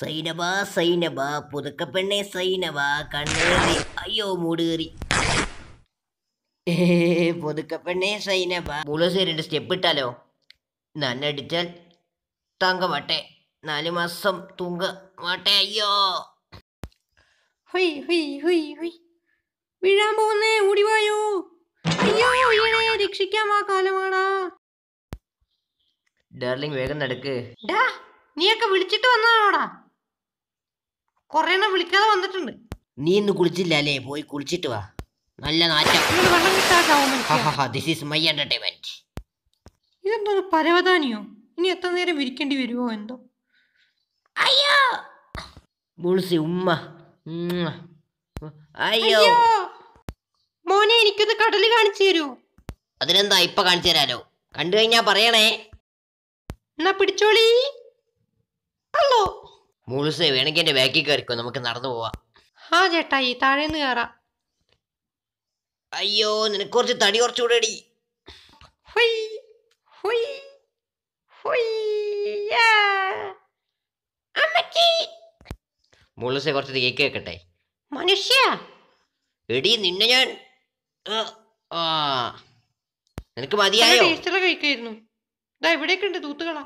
സൈനബ സൈനബ പുതുക്കപ്പെണ്ണെ സൈനബ കണ്ണേറി അയ്യോ മൂടുകേറി പുതുക്കപ്പെണ്ണെ സൈനബ മുളസ് രണ്ട് സ്റ്റെപ്പ് ഇട്ടാലോ നന്നടിച്ചാൽ തങ്ക വട്ടെ നാല് മാസം തുങ്ക വട്ടെ അയ്യോ ഹുയ് ഹുയ് ഹുയ് ഹുയ് വീഴാൻ പോകുന്നേ ഓടിവായോ അയ്യോ വീണേ രക്ഷിക്കാൻ ആ കാലമാടാ ഡാർലിംഗ് വേഗം നടക്ക് ഡാ നീയൊക്കെ വിളിച്ചിട്ട് വന്നോടാ കൊറേണ്ണം വിളിക്കാതെ വന്നിട്ടുണ്ട് നീ ഇന്ന് കുളിച്ചില്ല അല്ലേ പോയി കുളിച്ചിട്ട് വാ നല്ല നാറ്റം ദിസ് ഈസ് മൈ എന്റർടൈൻമെന്റ് ഇതെന്തോ പരവധാനിയോ ഇനി എത്ര നേരം വിരിക്കേണ്ടി വരുമോ എന്തോ അയ്യോ ബുൾസി ഉമ്മ അയ്യോ മോനെ എനിക്കൊന്ന് കടല് കാണിച്ചു തരുമോ അതിനെന്താ ഇപ്പൊ കാണിച്ചു തരാലോ കണ്ടു കഴിഞ്ഞാ പറയണേ എന്നാ പിടിച്ചോളി അല്ലോ മുഴുസ് വേണമെങ്കിൽ എന്റെ ബാക്കിൽ കയറിക്കോ നമുക്ക് നടന്നു പോവാ ആ ചേട്ടാ ഈ താഴേന്ന് കയറാം അയ്യോ നിനക്ക് കുറച്ച് തടി കുറച്ചുകൂടെടി മൂളുസേ കുറച്ച് കേക്ക് കേക്കട്ടെ മനുഷ്യ എടി നിന്നെ ഞാൻ നിനക്ക് മതിയായോ കഴിക്കായിരുന്നു ഇതാ ഇവിടേക്കുണ്ട് തൂത്തുകളാ